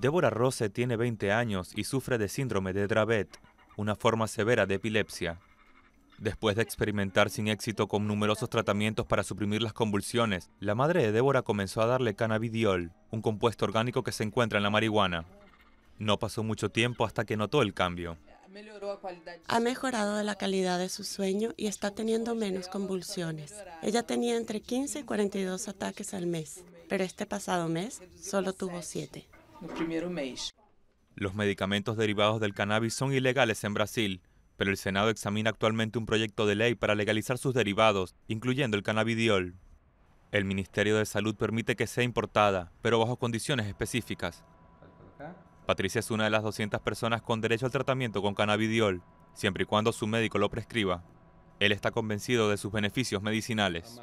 Débora Rose tiene 20 años y sufre de síndrome de Dravet, una forma severa de epilepsia. Después de experimentar sin éxito con numerosos tratamientos para suprimir las convulsiones, la madre de Débora comenzó a darle cannabidiol, un compuesto orgánico que se encuentra en la marihuana. No pasó mucho tiempo hasta que notó el cambio. Ha mejorado la calidad de su sueño y está teniendo menos convulsiones. Ella tenía entre 15 y 42 ataques al mes, pero este pasado mes solo tuvo 7. Los medicamentos derivados del cannabis son ilegales en Brasil, pero el Senado examina actualmente un proyecto de ley para legalizar sus derivados, incluyendo el cannabidiol. El Ministerio de Salud permite que sea importada, pero bajo condiciones específicas. Patricia es una de las 200 personas con derecho al tratamiento con cannabidiol, siempre y cuando su médico lo prescriba. Él está convencido de sus beneficios medicinales.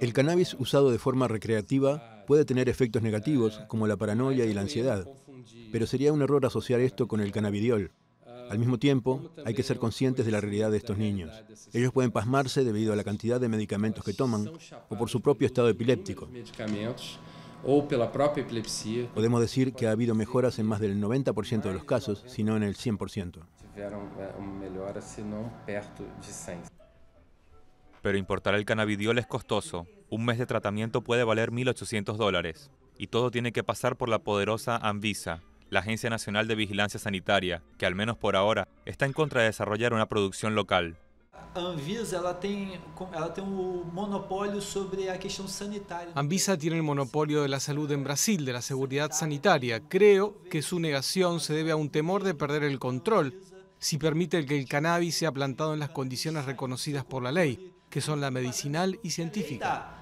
El cannabis usado de forma recreativa puede tener efectos negativos como la paranoia y la ansiedad, pero sería un error asociar esto con el cannabidiol. Al mismo tiempo, hay que ser conscientes de la realidad de estos niños. Ellos pueden pasmarse debido a la cantidad de medicamentos que toman o por su propio estado epiléptico o epilepsia. Podemos decir que ha habido mejoras en más del 90% de los casos, si no en el 100%. Eh, um Pero importar el cannabidiol es costoso. Un mes de tratamiento puede valer 1.800 dólares. Y todo tiene que pasar por la poderosa Anvisa, la Agencia Nacional de Vigilancia Sanitaria, que al menos por ahora está en contra de desarrollar una producción local. Anvisa sobre tiene el monopolio de la salud en Brasil, de la seguridad sanitaria. Creo que su negación se debe a un temor de perder el control si permite que el cannabis sea plantado en las condiciones reconocidas por la ley, que son la medicinal y científica.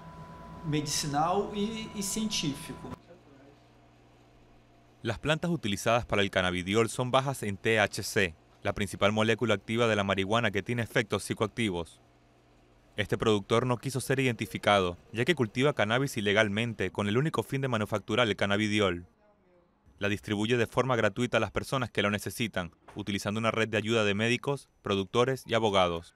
Medicinal y científico. Las plantas utilizadas para el cannabidiol son bajas en THC, la principal molécula activa de la marihuana que tiene efectos psicoactivos. Este productor no quiso ser identificado, ya que cultiva cannabis ilegalmente con el único fin de manufacturar el cannabidiol. La distribuye de forma gratuita a las personas que lo necesitan, utilizando una red de ayuda de médicos, productores y abogados.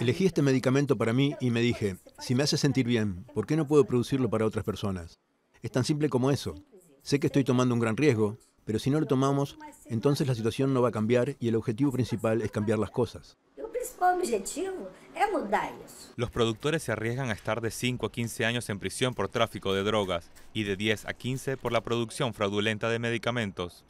Elegí este medicamento para mí y me dije, si me hace sentir bien, ¿por qué no puedo producirlo para otras personas? Es tan simple como eso. Sé que estoy tomando un gran riesgo, pero si no lo tomamos, entonces la situación no va a cambiar y el objetivo principal es cambiar las cosas. Los productores se arriesgan a estar de 5 a 15 años en prisión por tráfico de drogas y de 10 a 15 por la producción fraudulenta de medicamentos.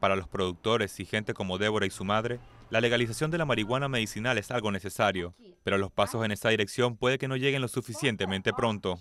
Para los productores y gente como Débora y su madre, la legalización de la marihuana medicinal es algo necesario, pero los pasos en esa dirección puede que no lleguen lo suficientemente pronto.